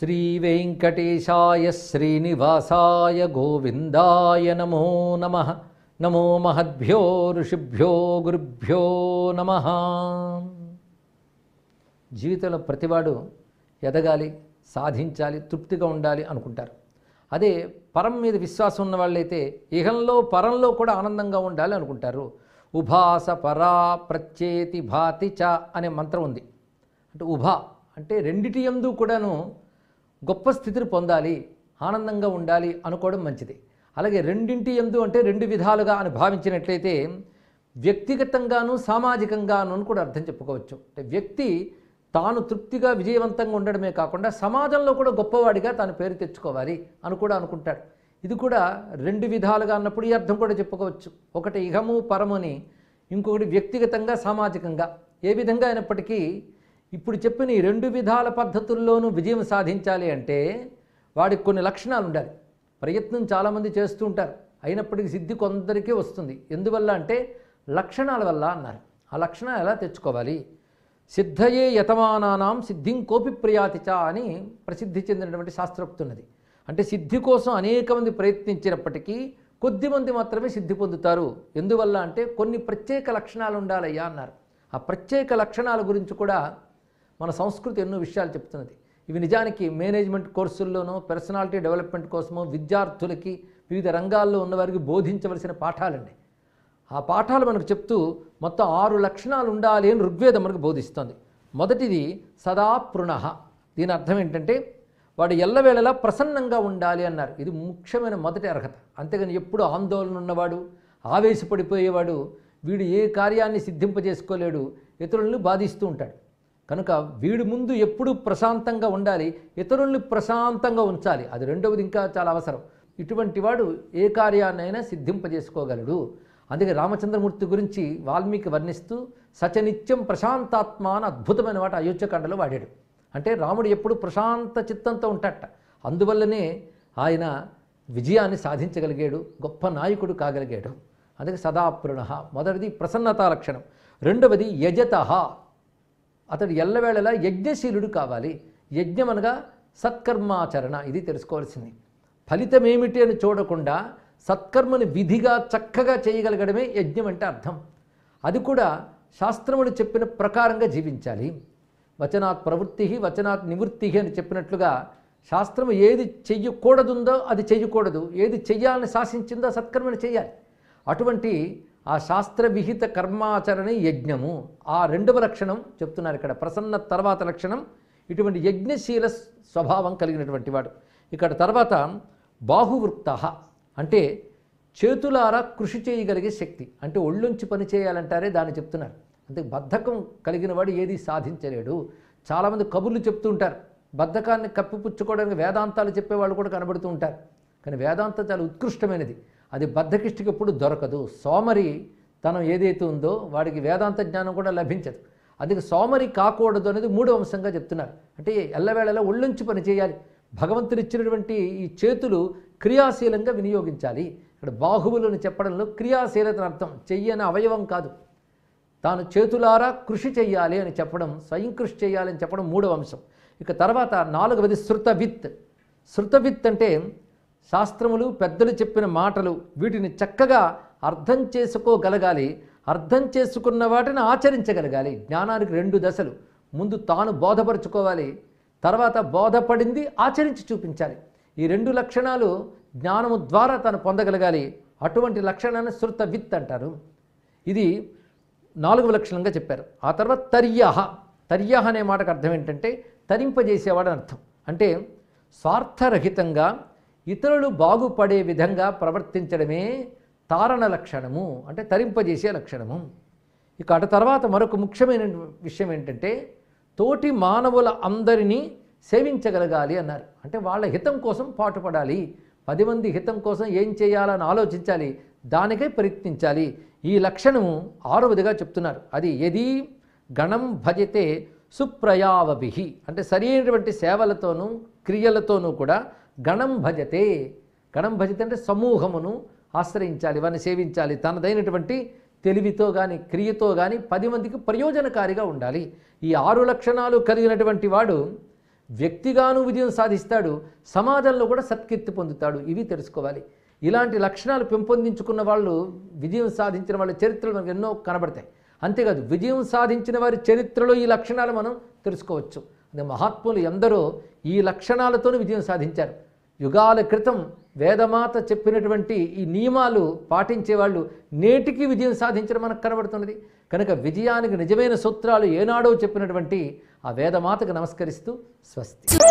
శ్రీవేంకటేశాయ శ్రీనివాసాయ గోవిందాయ నమో నమ నమో మహద్భ్యో ఋషిభ్యో గురుభ్యో నమ జీవితంలో ప్రతివాడు ఎదగాలి సాధించాలి తృప్తిగా ఉండాలి అనుకుంటారు అదే పరం మీద విశ్వాసం ఉన్న వాళ్ళైతే ఇహంలో పరంలో కూడా ఆనందంగా ఉండాలి అనుకుంటారు ఉభాస పరా ప్రత్యేతి భాతి చ అనే మంత్రం ఉంది అంటే ఉభా అంటే రెండిటి ఎందు కూడాను గొప్ప స్థితిని పొందాలి ఆనందంగా ఉండాలి అనుకోవడం మంచిది అలాగే రెండింటి ఎందు అంటే రెండు విధాలుగా అని భావించినట్లయితే వ్యక్తిగతంగాను సామాజికంగాను అని కూడా అర్థం చెప్పుకోవచ్చు అంటే వ్యక్తి తాను తృప్తిగా విజయవంతంగా ఉండడమే కాకుండా సమాజంలో కూడా గొప్పవాడిగా తాను పేరు తెచ్చుకోవాలి అని కూడా అనుకుంటాడు ఇది కూడా రెండు విధాలుగా అన్నప్పుడు ఈ అర్థం కూడా చెప్పుకోవచ్చు ఒకటి ఇహము పరముని ఇంకొకటి వ్యక్తిగతంగా సామాజికంగా ఏ విధంగా అయినప్పటికీ ఇప్పుడు చెప్పిన ఈ రెండు విధాల పద్ధతుల్లోనూ విజయం సాధించాలి అంటే వాడికి కొన్ని లక్షణాలు ఉండాలి ప్రయత్నం చాలామంది చేస్తూ ఉంటారు అయినప్పటికీ సిద్ధి కొందరికీ వస్తుంది ఎందువల్ల అంటే లక్షణాల వల్ల అన్నారు ఆ లక్షణాలు ఎలా తెచ్చుకోవాలి సిద్ధయే యతమానానాం సిద్ధిం కోపి ప్రయాతిచ అని ప్రసిద్ధి చెందినటువంటి శాస్త్రోక్తున్నది అంటే సిద్ధి కోసం అనేక మంది ప్రయత్నించినప్పటికీ కొద్దిమంది మాత్రమే సిద్ధి పొందుతారు ఎందువల్ల అంటే కొన్ని ప్రత్యేక లక్షణాలు ఉండాలయ్యా అన్నారు ఆ ప్రత్యేక లక్షణాల గురించి కూడా మన సంస్కృతి ఎన్నో విషయాలు చెప్తున్నది ఇవి నిజానికి మేనేజ్మెంట్ కోర్సుల్లోనూ పర్సనాలిటీ డెవలప్మెంట్ కోసము విద్యార్థులకి వివిధ రంగాల్లో ఉన్నవారికి బోధించవలసిన పాఠాలండి ఆ పాఠాలు మనకు చెప్తూ మొత్తం ఆరు లక్షణాలు ఉండాలి అని ఋగ్వేదం మనకు బోధిస్తుంది మొదటిది సదా పృణ దీని అర్థం ఏంటంటే వాడు ఎల్లవేళలా ప్రసన్నంగా ఉండాలి అన్నారు ఇది ముఖ్యమైన మొదటి అర్హత అంతేగాని ఎప్పుడు ఆందోళన ఉన్నవాడు ఆవేశపడిపోయేవాడు వీడు ఏ కార్యాన్ని సిద్ధింపజేసుకోలేడు ఇతరులను బాధిస్తూ ఉంటాడు కనుక వీడి ముందు ఎప్పుడూ ప్రశాంతంగా ఉండాలి ఇతరుల్ని ప్రశాంతంగా ఉంచాలి అది రెండవది ఇంకా చాలా అవసరం ఇటువంటి వాడు ఏ కార్యాన్నైనా సిద్ధింపజేసుకోగలడు అందుకే రామచంద్రమూర్తి గురించి వాల్మీకి వర్ణిస్తూ సచనిత్యం ప్రశాంతాత్మ అని అద్భుతమైన వాట అయోధ్యకాండలో వాడాడు అంటే రాముడు ఎప్పుడు ప్రశాంత చిత్తంతో ఉంటాట అందువల్లనే ఆయన విజయాన్ని సాధించగలిగాడు గొప్ప నాయకుడు కాగలిగాడు అందుకే సదాపృణ మొదటిది ప్రసన్నతా లక్షణం రెండవది యజత అతడు ఎల్లవేళలా యజ్ఞశీలుడు కావాలి యజ్ఞం అనగా సత్కర్మాచరణ ఇది తెలుసుకోవాల్సింది ఫలితం ఏమిటి అని చూడకుండా సత్కర్మని విధిగా చక్కగా చేయగలగడమే యజ్ఞం అంటే అర్థం అది కూడా శాస్త్రములు చెప్పిన ప్రకారంగా జీవించాలి వచనాత్ ప్రవృత్తి వచనాత్ నివృత్తి అని చెప్పినట్లుగా శాస్త్రము ఏది చెయ్యకూడదుందో అది చెయ్యకూడదు ఏది చెయ్యాలని శాసించిందో సత్కర్మని చేయాలి అటువంటి ఆ శాస్త్రవిహిత కర్మాచరణ యజ్ఞము ఆ రెండవ లక్షణం చెప్తున్నారు ఇక్కడ ప్రసన్న తర్వాత లక్షణం ఇటువంటి యజ్ఞశీల స్వభావం కలిగినటువంటి వాడు ఇక్కడ తర్వాత బాహువృక్త అంటే చేతులారా కృషి చేయగలిగే శక్తి అంటే ఒళ్ళుంచి పని చేయాలంటారే దాన్ని చెప్తున్నారు అంటే బద్ధకం కలిగిన వాడు ఏది సాధించలేడు చాలామంది కబుర్లు చెప్తూ ఉంటారు బద్ధకాన్ని కప్పిపుచ్చుకోవడానికి వేదాంతాలు చెప్పేవాళ్ళు కూడా కనబడుతూ ఉంటారు కానీ వేదాంతం చాలా ఉత్కృష్టమైనది అది బద్ధకిష్టికి ఎప్పుడు దొరకదు సోమరి తనం ఏదైతే ఉందో వాడికి వేదాంత జ్ఞానం కూడా లభించదు అందుకే సోమరి కాకూడదు అనేది మూడో అంశంగా చెప్తున్నారు అంటే ఎల్లవేళలా ఒళ్ళుంచి పని చేయాలి భగవంతుడు ఇచ్చినటువంటి ఈ చేతులు క్రియాశీలంగా వినియోగించాలి ఇక్కడ బాహువులను చెప్పడంలో క్రియాశీలత అర్థం చెయ్యని అవయవం కాదు తాను చేతులారా కృషి చేయాలి అని చెప్పడం స్వయం కృషి చేయాలి అని చెప్పడం మూడవ అంశం ఇక తర్వాత నాలుగవది శృతవిత్ శృతవిత్ అంటే శాస్త్రములు పెద్దలు చెప్పిన మాటలు వీటిని చక్కగా అర్థం చేసుకోగలగాలి అర్థం చేసుకున్న వాటిని ఆచరించగలగాలి జ్ఞానానికి రెండు దశలు ముందు తాను బోధపరుచుకోవాలి తర్వాత బోధపడింది ఆచరించి చూపించాలి ఈ రెండు లక్షణాలు జ్ఞానము ద్వారా తను పొందగలగాలి అటువంటి లక్షణాన్ని శృత విత్ అంటారు ఇది నాలుగు లక్షణంగా చెప్పారు ఆ తర్వాత తర్యాహ తర్యాహ అనే మాటకు అర్థం ఏంటంటే తరింపజేసేవాడని అర్థం అంటే స్వార్థరహితంగా ఇతరులు బాగుపడే విధంగా ప్రవర్తించడమే తారణ లక్షణము అంటే తరింపజేసే లక్షణము ఇక అటు తర్వాత మరొక ముఖ్యమైన విషయం ఏంటంటే తోటి మానవుల అందరినీ సేవించగలగాలి అన్నారు అంటే వాళ్ళ హితం కోసం పాటుపడాలి పది మంది హితం కోసం ఏం చేయాలని ఆలోచించాలి దానికై ప్రయత్నించాలి ఈ లక్షణము ఆరవదిగా చెప్తున్నారు అది ఎది గణం భజితే సుప్రయావభి అంటే సరైనటువంటి సేవలతోనూ క్రియలతోనూ కూడా గణం భజతే గణం భజతే అంటే సమూహమును ఆశ్రయించాలి వారిని సేవించాలి తనదైనటువంటి తెలివితో కానీ క్రియతో కానీ పది మందికి ప్రయోజనకారిగా ఉండాలి ఈ ఆరు లక్షణాలు కలిగినటువంటి వాడు వ్యక్తిగాను విజయం సాధిస్తాడు సమాజంలో కూడా సత్కీర్తి పొందుతాడు ఇవి తెలుసుకోవాలి ఇలాంటి లక్షణాలు పెంపొందించుకున్న వాళ్ళు విజయం సాధించిన వాళ్ళ చరిత్రలు మనకు ఎన్నో కనబడతాయి అంతేకాదు విజయం సాధించిన వారి చరిత్రలో ఈ లక్షణాలు మనం తెలుసుకోవచ్చు మహాత్ములు ఎందరో ఈ లక్షణాలతోనే విజయం సాధించారు యుగాల క్రితం వేదమాత చెప్పినటువంటి ఈ నియమాలు పాటించే వాళ్ళు నేటికి విజయం సాధించడం మనకు కనబడుతున్నది కనుక విజయానికి నిజమైన సూత్రాలు ఏనాడో చెప్పినటువంటి ఆ వేదమాతకు నమస్కరిస్తూ స్వస్తి